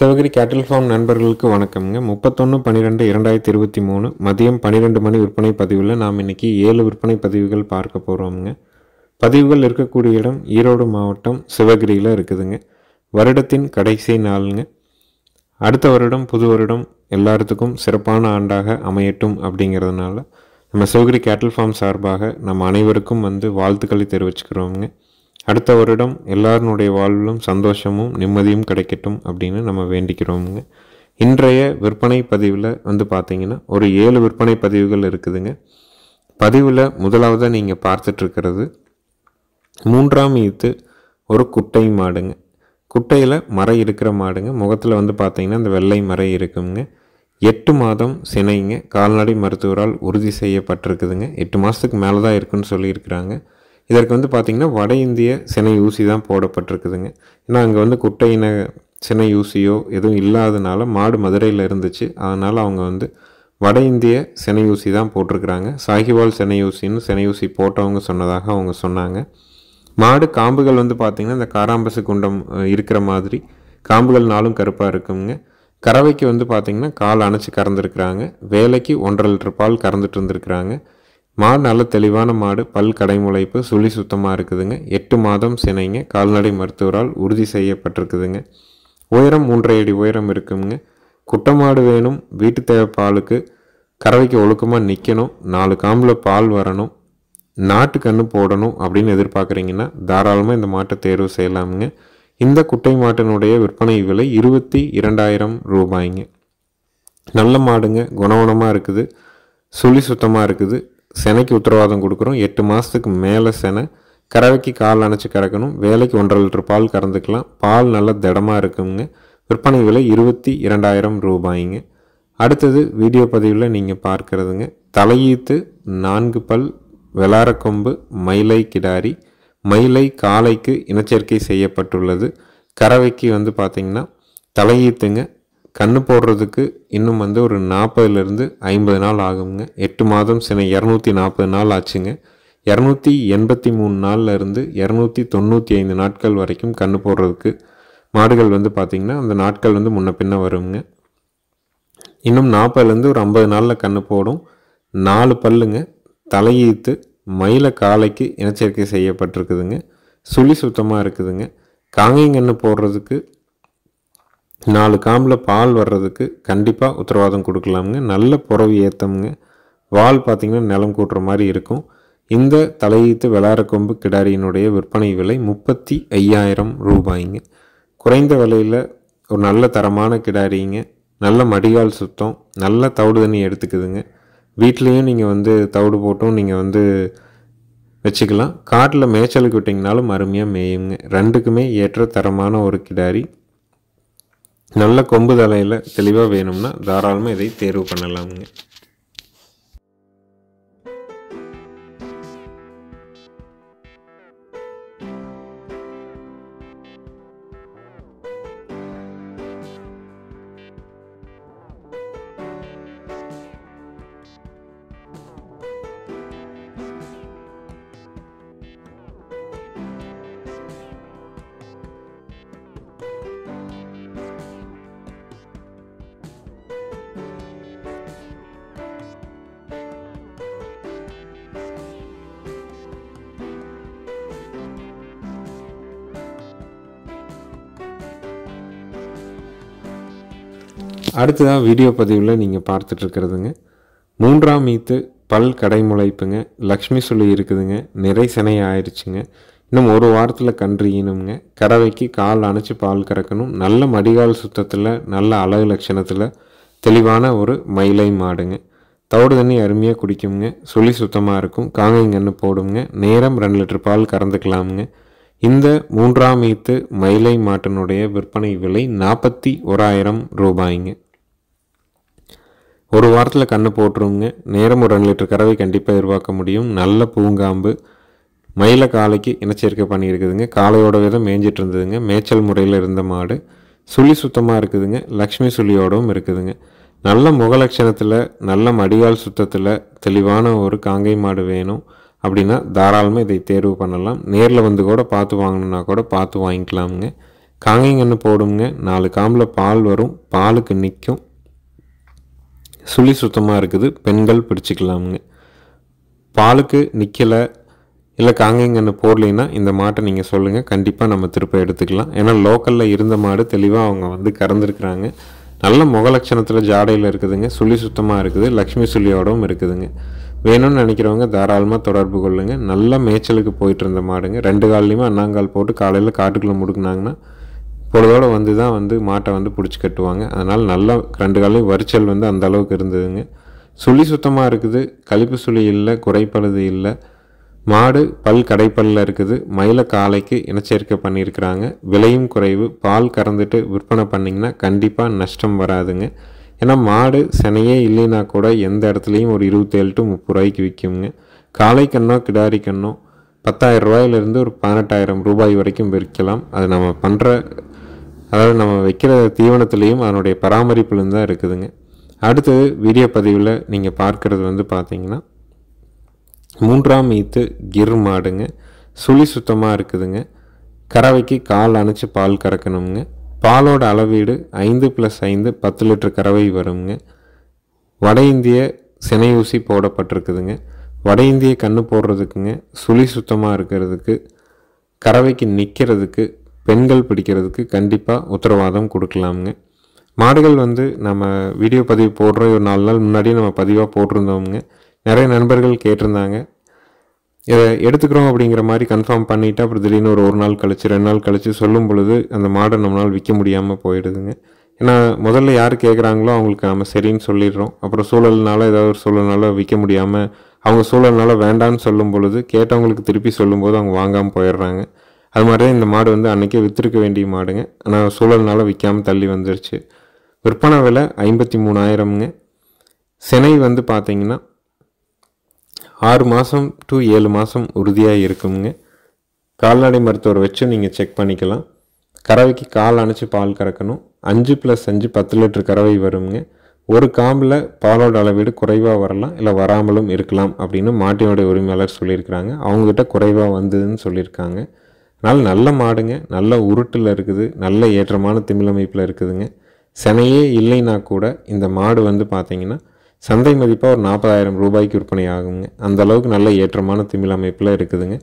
சிவகிரி கேட்டில் ஃபார்ம் நண்பர்களுக்கு வணக்கம்ங்க முப்பத்தொன்று பன்னிரெண்டு இரண்டாயிரத்தி இருபத்தி மூணு மதியம் பன்னிரெண்டு மணி விற்பனை பதிவில் நாம் இன்றைக்கி ஏழு விற்பனை பதிவுகள் பார்க்க போகிறோம்ங்க பதிவுகள் இருக்கக்கூடிய இடம் ஈரோடு மாவட்டம் சிவகிரியில் இருக்குதுங்க வருடத்தின் கடைசி நாளுங்க அடுத்த வருடம் புது வருடம் எல்லாத்துக்கும் சிறப்பான ஆண்டாக அமையட்டும் அப்படிங்கிறதுனால நம்ம சிவகிரி கேட்டில் ஃபார்ம் சார்பாக நம்ம அனைவருக்கும் வந்து வாழ்த்துக்களை தெரிவிச்சுக்கிறோம்ங்க அடுத்த வருடம் எல்லாருனுடைய வாழ்விலும் சந்தோஷமும் நிம்மதியும் கிடைக்கட்டும் அப்படின்னு நம்ம வேண்டிக்கிறோமுங்க இன்றைய விற்பனை பதிவில் வந்து பார்த்திங்கன்னா ஒரு ஏழு விற்பனை பதிவுகள் இருக்குதுங்க பதிவில் முதலாவதாக நீங்கள் பார்த்துட்ருக்கிறது மூன்றாம் ஈத்து ஒரு குட்டை மாடுங்க குட்டையில் மறை இருக்கிற மாடுங்க முகத்தில் வந்து பார்த்திங்கன்னா அந்த வெள்ளை மறை இருக்குங்க எட்டு மாதம் சினைங்க கால்நடை மருத்துவரால் உறுதி செய்யப்பட்டிருக்குதுங்க எட்டு மாதத்துக்கு மேலே தான் இருக்குன்னு சொல்லியிருக்கிறாங்க இதற்கு வந்து பார்த்திங்கன்னா வட இந்திய சினை ஊசி தான் போடப்பட்டிருக்குதுங்க ஏன்னா அங்கே வந்து குட்டையின சினை ஊசியோ எதுவும் இல்லாதனால மாடு மதுரையில் இருந்துச்சு அதனால் அவங்க வந்து வட இந்திய சினை ஊசி தான் போட்டிருக்கிறாங்க சாகிவால் சினை ஊசின்னு சினை ஊசி போட்டவங்க சொன்னதாக அவங்க சொன்னாங்க மாடு காம்புகள் வந்து பார்த்திங்கன்னா இந்த காராம்பசு குண்டம் இருக்கிற மாதிரி காம்புகள் நாளும் கருப்பாக இருக்குங்க கறவைக்கு வந்து பார்த்திங்கன்னா கால் அணைச்சி கறந்துருக்குறாங்க வேலைக்கு ஒன்றரை லிட்டர் பால் கறந்துட்டு இருந்துருக்குறாங்க மாடு நல்ல தெளிவான மாடு பல் கடைமுளைப்பு சுழி சுத்தமாக இருக்குதுங்க எட்டு மாதம் சினைங்க கால்நடை மருத்துவரால் உறுதி செய்யப்பட்டிருக்குதுங்க உயரம் மூன்றரை அடி உயரம் இருக்குங்க குட்டை மாடு வேணும் வீட்டு தேவை பாலுக்கு கறவைக்கு ஒழுக்கமாக நிற்கணும் நாலு காம்பில் பால் வரணும் நாட்டு கண்ணு போடணும் அப்படின்னு எதிர்பார்க்குறீங்கன்னா தாராளமாக இந்த மாட்டை தேர்வு செய்யலாமுங்க இந்த குட்டை மாட்டினுடைய விற்பனை விலை இருபத்தி இரண்டாயிரம் ரூபாய்ங்க நல்ல மாடுங்க குணகுணமாக இருக்குது சுழி சுத்தமாக இருக்குது செனைக்கு உத்தரவாதம் கொடுக்குறோம் எட்டு மாதத்துக்கு மேலே செனை கறவைக்கு கால் அணைச்சி கறக்கணும் வேலைக்கு ஒன்றரை லிட்டர் பால் கறந்துக்கலாம் பால் நல்லா திடமாக இருக்குங்க விற்பனை விலை இருபத்தி இரண்டாயிரம் ரூபாய்ங்க அடுத்தது வீடியோ பதிவில் நீங்கள் பார்க்குறதுங்க தலையீத்து நான்கு பல் வெளாரக்கொம்பு மயிலை கிடாரி மயிலை காலைக்கு இனச்சேர்க்கை செய்யப்பட்டுள்ளது கறவைக்கு வந்து பார்த்திங்கன்னா தலையீத்துங்க கன்று போடுறதுக்கு இன்னும் வந்து ஒரு நாற்பதுலேருந்து ஐம்பது நாள் ஆகுங்க எட்டு மாதம் சின்ன இரநூத்தி நாற்பது நாள் ஆச்சுங்க இரநூத்தி எண்பத்தி மூணு நாளில் இருந்து இரநூத்தி தொண்ணூற்றி ஐந்து நாட்கள் வரைக்கும் கன்று போடுறதுக்கு மாடுகள் வந்து பார்த்திங்கன்னா அந்த நாட்கள் வந்து முன்ன பின்ன வருங்க இன்னும் நாற்பதுலேருந்து ஒரு ஐம்பது நாளில் கன்று போடும் நாலு பல்லுங்க தலையீத்து மயில காலைக்கு இனச்சேர்க்கை செய்யப்பட்டிருக்குதுங்க சுழி சுத்தமாக இருக்குதுங்க காங்கையும் கண்ணு போடுறதுக்கு நாலு காம்பில் பால் வர்றதுக்கு கண்டிப்பாக உத்தரவாதம் கொடுக்கலாமுங்க நல்ல புறவு ஏற்றமுங்க வால் பார்த்திங்கன்னா நிலம் கூட்டுற மாதிரி இருக்கும் இந்த தலையீத்து கொம்பு கிடாரியினுடைய விற்பனை விலை முப்பத்தி ஐயாயிரம் ரூபாய்ங்க குறைந்த விலையில் ஒரு நல்ல தரமான கிடாரிங்க நல்ல மடிகால் சுத்தம் நல்ல தவிடு தண்ணி எடுத்துக்குதுங்க வீட்லேயும் நீங்கள் வந்து தவிடு போட்டும் நீங்கள் வந்து வச்சுக்கலாம் காட்டில் மேய்ச்சலுக்கு விட்டிங்கனாலும் அருமையாக மேயுங்க ரெண்டுக்குமே ஏற்ற தரமான ஒரு கிடாரி நல்ல கொம்பு தலையில் தெளிவாக வேணும்னா தாராளமாக இதை தேர்வு பண்ணலாமுங்க அடுத்ததாக வீடியோ பதிவில் நீங்கள் பார்த்துட்ருக்கிறதுங்க மூன்றாம் மீத்து பல் முளைப்புங்க லக்ஷ்மி சொல்லி இருக்குதுங்க நிறை சினை ஆயிடுச்சுங்க இன்னும் ஒரு வாரத்தில் கன்று ஈனுங்க கால் அணைச்சி பால் கறக்கணும் நல்ல மடிகால் சுத்தத்தில் நல்ல அழகு லட்சணத்தில் தெளிவான ஒரு மயிலை மாடுங்க தவிடு தண்ணி அருமையாக குடிக்குங்க சுழி சுத்தமாக இருக்கும் காங்கைங்கன்னு போடுங்க நேரம் ரெண்டு லிட்டர் பால் கறந்துக்கலாமுங்க இந்த மூன்றாம் மீத்து மயிலை மாட்டினுடைய விற்பனை விலை நாற்பத்தி ஓராயிரம் ரூபாய்ங்க ஒரு வாரத்தில் கண்ணை போட்டுருவோங்க நேரம் ஒரு ரெண்டு லிட்டர் கறவை கண்டிப்பாக உருவாக்க முடியும் நல்ல பூங்காம்பு மயில காலைக்கு இனச்சேர்க்கை பண்ணியிருக்குதுங்க காலையோட விதம் மேய்ஞ்சிட்டு இருந்ததுங்க மேய்ச்சல் முறையில் இருந்த மாடு சுழி சுத்தமாக இருக்குதுங்க லக்ஷ்மி சுழியோடவும் இருக்குதுங்க நல்ல முகலட்சணத்தில் நல்ல மடியால் சுத்தத்தில் தெளிவான ஒரு காங்கை மாடு வேணும் அப்படின்னா தாராளமாக இதை தேர்வு பண்ணலாம் நேரில் வந்து கூட பார்த்து வாங்கணுன்னா கூட பார்த்து வாங்கிக்கலாமுங்க காங்கைங்கன்னு போடுங்க நாலு காம்பில் பால் வரும் பாலுக்கு நிற்கும் சுழி சுத்தமாக இருக்குது பெண்கள் பிடிச்சிக்கலாமுங்க பாலுக்கு நிற்கலை இல்லை காங்கேங்கன்னு போடலைன்னா இந்த மாட்டை நீங்கள் சொல்லுங்கள் கண்டிப்பாக நம்ம திருப்ப எடுத்துக்கலாம் ஏன்னா லோக்கலில் இருந்த மாடு தெளிவாக அவங்க வந்து கறந்துருக்குறாங்க நல்ல முகலட்சணத்தில் ஜாடையில் இருக்குதுங்க சுழி சுத்தமாக இருக்குது லக்ஷ்மி சுழியோடவும் இருக்குதுங்க வேணும்னு நினைக்கிறவங்க தாராளமாக தொடர்பு கொள்ளுங்கள் நல்லா மேய்ச்சலுக்கு போயிட்டு இருந்த மாடுங்க ரெண்டு காலிலையுமே அண்ணாங்கால் போட்டு காலையில் காட்டுக்குள்ளே முடுக்குனாங்கன்னா பொழுதோடு வந்து தான் வந்து மாட்டை வந்து பிடிச்சி கட்டுவாங்க அதனால் நல்லா ரெண்டு காலையும் வரிச்சல் வந்து அந்த அளவுக்கு இருந்ததுங்க சுழி சுத்தமாக இருக்குது கழிப்பு சுழி இல்லை குறைப்பழுது இல்லை மாடு பல் கடைப்பல்ல இருக்குது மயில காலைக்கு இனச்சேர்க்கை பண்ணியிருக்கிறாங்க விலையும் குறைவு பால் கறந்துட்டு விற்பனை பண்ணிங்கன்னா கண்டிப்பாக நஷ்டம் வராதுங்க ஏன்னா மாடு செனையே இல்லைன்னா கூட எந்த இடத்துலையும் ஒரு இருபத்தேழு டு முப்பது ரூபாய்க்கு விற்குங்க காலை கண்ணோ கிடாரி கண்ணோ பத்தாயிரம் ரூபாயிலிருந்து ஒரு பதினெட்டாயிரம் ரூபாய் வரைக்கும் விற்கலாம் அது நம்ம பண்ணுற அதாவது நம்ம வைக்கிற தீவனத்துலேயும் அதனுடைய பராமரிப்புலேருந்து தான் இருக்குதுங்க அடுத்தது வீடியோ பதிவில் நீங்கள் பார்க்குறது வந்து பார்த்தீங்கன்னா மூன்றாம் மீத்து கிர் மாடுங்க சுழி சுத்தமாக இருக்குதுங்க கறவைக்கு கால் அணைச்சி பால் கறக்கணுங்க பாலோட அளவீடு ஐந்து ப்ளஸ் ஐந்து பத்து லிட்டர் கறவை வருங்க வட இந்திய சினையூசி போடப்பட்டிருக்குதுங்க வட இந்திய கன்று போடுறதுக்குங்க சுழி சுத்தமாக இருக்கிறதுக்கு கறவைக்கு நிற்கிறதுக்கு பெண்கள் பிடிக்கிறதுக்கு கண்டிப்பாக உத்தரவாதம் கொடுக்கலாமுங்க மாடுகள் வந்து நம்ம வீடியோ பதிவு போடுற ஒரு நாலு நாள் முன்னாடியே நம்ம பதிவாக போட்டிருந்தோம்ங்க நிறைய நண்பர்கள் கேட்டிருந்தாங்க இதை எடுத்துக்கிறோம் அப்படிங்கிற மாதிரி கன்ஃபார்ம் பண்ணிவிட்டு அப்புறம் திடீர்னு ஒரு ஒரு நாள் கழித்து ரெண்டு நாள் கழித்து சொல்லும் பொழுது அந்த மாடை நம்மளால் விற்க முடியாமல் போயிடுதுங்க ஏன்னா முதல்ல யார் கேட்குறாங்களோ அவங்களுக்கு நம்ம சரின்னு சொல்லிடுறோம் அப்புறம் சூழல்னால ஏதாவது ஒரு சூழல்னால விற்க முடியாமல் அவங்க சூழல்னால வேண்டான்னு சொல்லும் பொழுது கேட்டவங்களுக்கு திருப்பி சொல்லும்போது அவங்க வாங்காமல் போயிடுறாங்க அது மாதிரி தான் இந்த மாடு வந்து அன்றைக்கே விற்றுருக்க வேண்டிய மாடுங்க ஆனால் சூழல்னால் விற்காமல் தள்ளி வந்துருச்சு விற்பனை விலை ஐம்பத்தி மூணாயிரம்ங்க சினை வந்து பார்த்தீங்கன்னா ஆறு மாதம் டு ஏழு மாதம் உறுதியாக இருக்குங்க கால்நடை மருத்துவர் வச்சும் நீங்கள் செக் பண்ணிக்கலாம் கறவைக்கு கால் அணைச்சி பால் கறக்கணும் அஞ்சு ப்ளஸ் அஞ்சு பத்து லிட்டர் கறவை வருங்க ஒரு காம்பில் பாலோட அளவீடு குறைவாக வரலாம் இல்லை வராமலும் இருக்கலாம் அப்படின்னு மாட்டினுடைய உரிமையாளர் சொல்லியிருக்கிறாங்க அவங்ககிட்ட குறைவாக வந்ததுன்னு சொல்லியிருக்காங்க அதனால் நல்ல மாடுங்க நல்ல உருட்டில் இருக்குது நல்ல ஏற்றமான திமிழமைப்பில் இருக்குதுங்க செனையே இல்லைன்னா கூட இந்த மாடு வந்து பார்த்திங்கன்னா சந்தை மதிப்பாக ஒரு நாற்பதாயிரம் ரூபாய்க்கு விற்பனை ஆகுங்க அந்தளவுக்கு நல்ல ஏற்றமான திமிழ் அமைப்பில் இருக்குதுங்க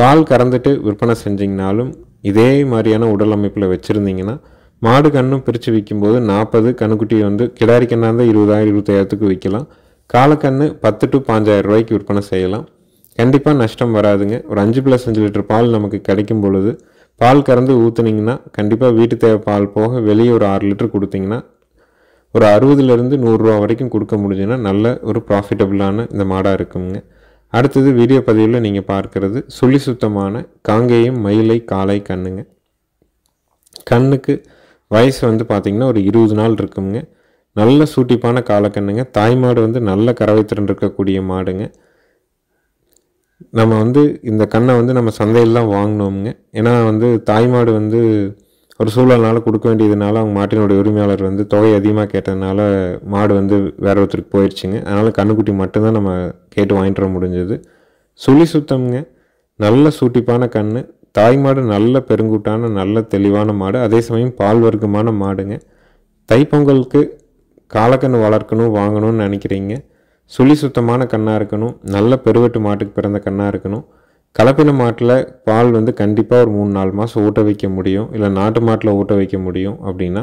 பால் கறந்துட்டு விற்பனை செஞ்சிங்கனாலும் இதே மாதிரியான உடல் அமைப்பில் வச்சுருந்தீங்கன்னா மாடு கண்ணும் பிரித்து விற்கும்போது நாற்பது கண்ணுக்குட்டியை வந்து கிடாரி கண்ணாக இருந்தால் இருபதாயிரம் இருபத்தாயிரத்துக்கு விற்கலாம் காலக்கண்ணு பத்து டு பாஞ்சாயிரம் ரூபாய்க்கு விற்பனை செய்யலாம் கண்டிப்பாக நஷ்டம் வராதுங்க ஒரு அஞ்சு ப்ளஸ் அஞ்சு லிட்டர் பால் நமக்கு கிடைக்கும் பொழுது பால் கறந்து ஊற்றுனீங்கன்னா கண்டிப்பாக வீட்டு தேவை பால் போக வெளியே ஒரு ஆறு லிட்டர் கொடுத்தீங்கன்னா ஒரு அறுபதுலேருந்து நூறுரூவா வரைக்கும் கொடுக்க முடிஞ்சுன்னா நல்ல ஒரு ப்ராஃபிட்டபுளான இந்த மாடாக இருக்குங்க அடுத்தது வீடியோ பதிவில் நீங்கள் பார்க்குறது சுழி சுத்தமான காங்கேயம் மயிலை காலை கண்ணுங்க கண்ணுக்கு வயசு வந்து பார்த்திங்கன்னா ஒரு இருபது நாள் இருக்குங்க நல்ல சூட்டிப்பான காலக்கண்ணுங்க தாய் மாடு வந்து நல்ல கறவை திறன் இருக்கக்கூடிய மாடுங்க நம்ம வந்து இந்த கண்ணை வந்து நம்ம சந்தையில் தான் வாங்கினோமுங்க ஏன்னா வந்து தாய்மாடு வந்து ஒரு சூழல்னால கொடுக்க வேண்டியதுனால அவங்க மாட்டினுடைய உரிமையாளர் வந்து தொகை அதிகமாக கேட்டதுனால மாடு வந்து வேற ஒருத்தருக்கு போயிடுச்சுங்க அதனால் கண்ணுக்குட்டி மட்டும்தான் நம்ம கேட்டு வாங்கிட்டு வர முடிஞ்சது சுழி சுத்தம்ங்க நல்ல சூட்டிப்பான கண் தாய் மாடு நல்ல பெருங்கூட்டான நல்ல தெளிவான மாடு அதே சமயம் பால் வர்க்கமான மாடுங்க தைப்பொங்கலுக்கு காலக்கன்று வளர்க்கணும் வாங்கணும்னு நினைக்கிறீங்க சுழி சுத்தமான கண்ணாக இருக்கணும் நல்ல பெருவெட்டு மாட்டுக்கு பிறந்த கண்ணாக இருக்கணும் கலப்பின மாட்டில் பால் வந்து கண்டிப்பாக ஒரு மூணு நாலு மாதம் ஊட்ட வைக்க முடியும் இல்லை நாட்டு மாட்டில் ஊட்ட வைக்க முடியும் அப்படின்னா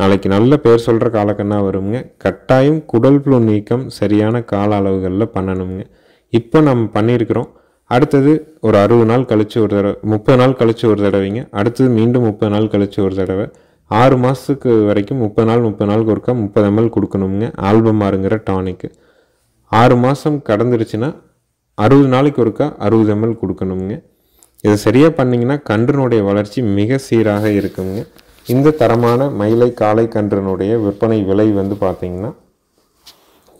நாளைக்கு நல்ல பேர் சொல்கிற காலக்கண்ணாக வருங்க கட்டாயம் குடல் புழு நீக்கம் சரியான கால அளவுகளில் பண்ணணுங்க இப்போ நம்ம பண்ணியிருக்கிறோம் அடுத்தது ஒரு அறுபது நாள் கழித்து ஒரு தடவை முப்பது நாள் கழித்து ஒரு தடவைங்க அடுத்தது மீண்டும் முப்பது நாள் கழித்து ஒரு தடவை ஆறு மாதத்துக்கு வரைக்கும் முப்பது நாள் முப்பது நாளுக்கு ஒருக்கா முப்பது எம்எல் கொடுக்கணுங்க ஆல்பம் மாறுங்கிற டானிக்கு ஆறு மாதம் கடந்துருச்சுன்னா அறுபது நாளைக்கு ஒருக்கா அறுபது எம்எல் கொடுக்கணுங்க இதை சரியாக பண்ணிங்கன்னா கன்றுனுடைய வளர்ச்சி மிக சீராக இருக்குங்க இந்த தரமான மயிலை காலை கன்றுனுடைய விற்பனை விலை வந்து பார்த்திங்கன்னா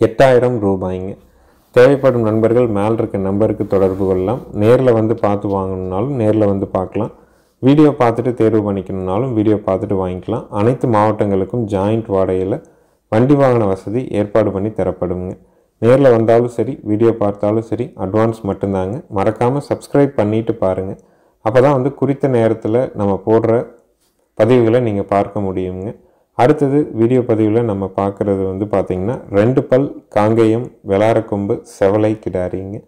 எட்டாயிரம் ரூபாய்ங்க தேவைப்படும் நண்பர்கள் மேல் இருக்க நம்பருக்கு தொடர்பு கொள்ளலாம் நேரில் வந்து பார்த்து வாங்கணுன்னாலும் நேரில் வந்து பார்க்கலாம் வீடியோ பார்த்துட்டு தேர்வு பண்ணிக்கணுன்னாலும் வீடியோ பார்த்துட்டு வாங்கிக்கலாம் அனைத்து மாவட்டங்களுக்கும் ஜாயிண்ட் வாடகையில் வண்டி வாகன வசதி ஏற்பாடு பண்ணி தரப்படுங்க நேரில் வந்தாலும் சரி வீடியோ பார்த்தாலும் சரி அட்வான்ஸ் மட்டும்தாங்க மறக்காமல் சப்ஸ்கிரைப் பண்ணிவிட்டு பாருங்கள் அப்போ தான் வந்து குறித்த நேரத்தில் நம்ம போடுற பதிவுகளை நீங்கள் பார்க்க முடியுங்க அடுத்தது வீடியோ பதிவில் நம்ம பார்க்குறது வந்து பார்த்திங்கன்னா ரெண்டு பல் காங்கேயம் வெளாரக்கொம்பு செவலை கிடாரிங்க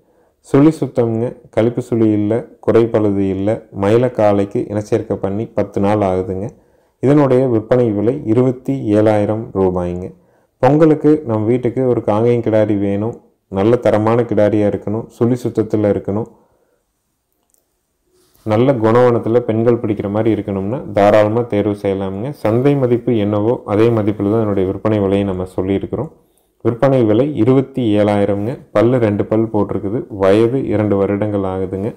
சுழி சுத்தம்ங்க கழிப்பு சுழி இல்லை குறைப்பழுது இல்லை மயில காலைக்கு இனச்சேர்க்கை பண்ணி பத்து நாள் ஆகுதுங்க இதனுடைய விற்பனை விலை இருபத்தி ஏழாயிரம் ரூபாய்ங்க பொங்கலுக்கு நம்ம வீட்டுக்கு ஒரு காங்கேயம் கிடாரி வேணும் நல்ல தரமான கிடாரியாக இருக்கணும் சுழி சுத்தத்தில் இருக்கணும் நல்ல குணவனத்தில் பெண்கள் பிடிக்கிற மாதிரி இருக்கணும்னா தாராளமாக தேர்வு செய்யலாமுங்க சந்தை மதிப்பு என்னவோ அதே மதிப்பில் தான் என்னுடைய விற்பனை விலையை நம்ம சொல்லியிருக்கிறோம் விற்பனை விலை இருபத்தி ஏழாயிரம்ங்க பல் ரெண்டு பல் போட்டிருக்குது வயது இரண்டு வருடங்கள் ஆகுதுங்க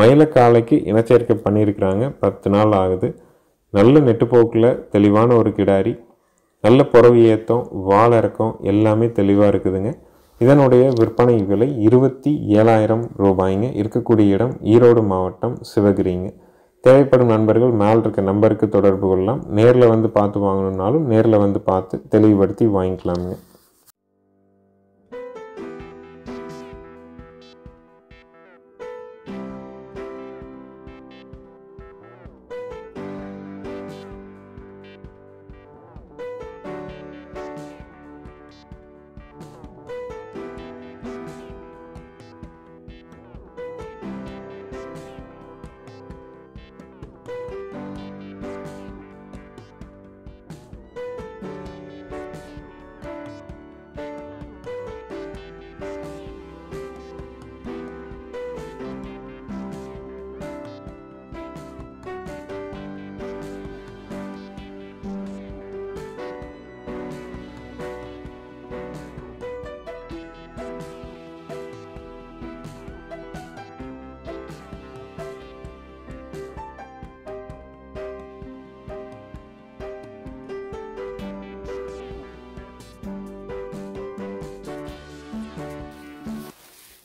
மயிலக்காலைக்கு இனச்சேர்க்கை பண்ணியிருக்கிறாங்க பத்து நாள் ஆகுது நல்ல நெட்டுப்போக்கில் தெளிவான ஒரு கிடாரி நல்ல புறவி ஏற்றம் வாழ இறக்கம் எல்லாமே தெளிவாக இருக்குதுங்க இதனுடைய விற்பனை விலை இருபத்தி ஏழாயிரம் ரூபாய்ங்க இருக்கக்கூடிய இடம் ஈரோடு மாவட்டம் சிவகிரிங்க தேவைப்படும் நண்பர்கள் மேல் இருக்க நம்பருக்கு தொடர்பு கொள்ளலாம் நேரில் வந்து பார்த்து வாங்கணுன்னாலும் நேரில் வந்து பார்த்து தெளிவுபடுத்தி வாங்கிக்கலாமுங்க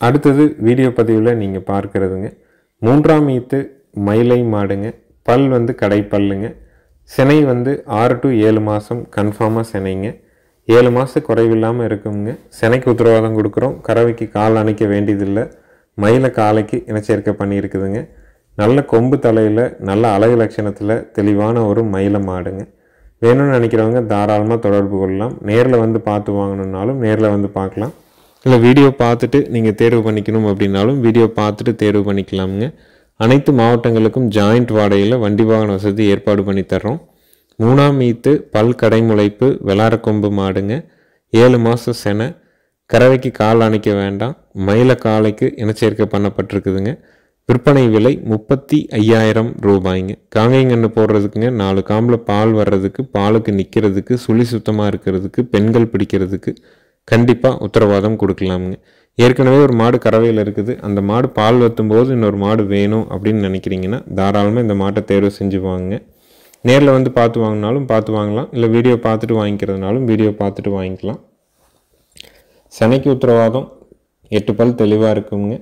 அடுத்தது வீடியோ பதிவில் நீங்கள் பார்க்குறதுங்க மூன்றாம் ஈத்து மயிலை மாடுங்க பல் வந்து கடைப்பல்லுங்க சினை வந்து ஆறு டு ஏழு மாதம் கன்ஃபார்மாக சினைங்க ஏழு மாதம் குறைவில்லாமல் இருக்குங்க சினைக்கு உத்தரவாதம் கொடுக்குறோம் கறவைக்கு கால் அணைக்க வேண்டியதில்லை மயிலை காலைக்கு இனச்சேர்க்கை பண்ணியிருக்குதுங்க நல்ல கொம்பு தலையில் நல்ல அழகு லட்சணத்தில் தெளிவான ஒரு மயிலை மாடுங்க வேணும்னு நினைக்கிறவங்க தாராளமாக தொடர்பு கொள்ளலாம் நேரில் வந்து பார்த்து வாங்கணுன்னாலும் நேரில் வந்து பார்க்கலாம் இல்லை வீடியோ பார்த்துட்டு நீங்கள் தேர்வு பண்ணிக்கணும் அப்படின்னாலும் வீடியோ பார்த்துட்டு தேர்வு பண்ணிக்கலாமுங்க அனைத்து மாவட்டங்களுக்கும் ஜாயிண்ட் வாடகையில் வண்டி வாகன வசதி ஏற்பாடு பண்ணி தர்றோம் மூணாம் மீத்து பல் கடைமுளைப்பு வெளாரக்கொம்பு மாடுங்க ஏழு மாதம் செனை கறவைக்கு கால் அணைக்க வேண்டாம் மயில காலைக்கு இனச்சேர்க்கை பண்ணப்பட்டிருக்குதுங்க விற்பனை விலை முப்பத்தி ஐயாயிரம் ரூபாய்ங்க காங்கைங்கன்று போடுறதுக்குங்க நாலு காம்பில் பால் வர்றதுக்கு பாலுக்கு நிற்கிறதுக்கு சுழி சுத்தமாக இருக்கிறதுக்கு பெண்கள் பிடிக்கிறதுக்கு கண்டிப்பாக உத்தரவாதம் கொடுக்கலாமுங்க ஏற்கனவே ஒரு மாடு கறவையில் இருக்குது அந்த மாடு பால் வற்றும் போது இன்னொரு மாடு வேணும் அப்படின்னு நினைக்கிறீங்கன்னா தாராளமாக இந்த மாட்டை தேர்வு செஞ்சு வாங்குங்க நேரில் வந்து பார்த்து வாங்கினாலும் பார்த்து வாங்கலாம் இல்லை வீடியோ பார்த்துட்டு வாங்கிக்கிறதுனாலும் வீடியோ பார்த்துட்டு வாங்கிக்கலாம் சனைக்கு உத்தரவாதம் எட்டு பல் தெளிவாக இருக்குங்க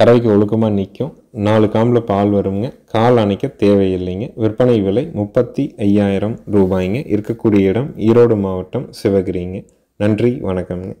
கறவைக்கு ஒழுக்கமாக நிற்கும் நாலு காம்பில் பால் வருங்க கால் அணைக்க தேவையில்லைங்க விற்பனை விலை முப்பத்தி ஐயாயிரம் ரூபாய்ங்க இருக்கக்கூடிய இடம் ஈரோடு மாவட்டம் சிவகிரிங்க நன்றி வணக்கம்ங்க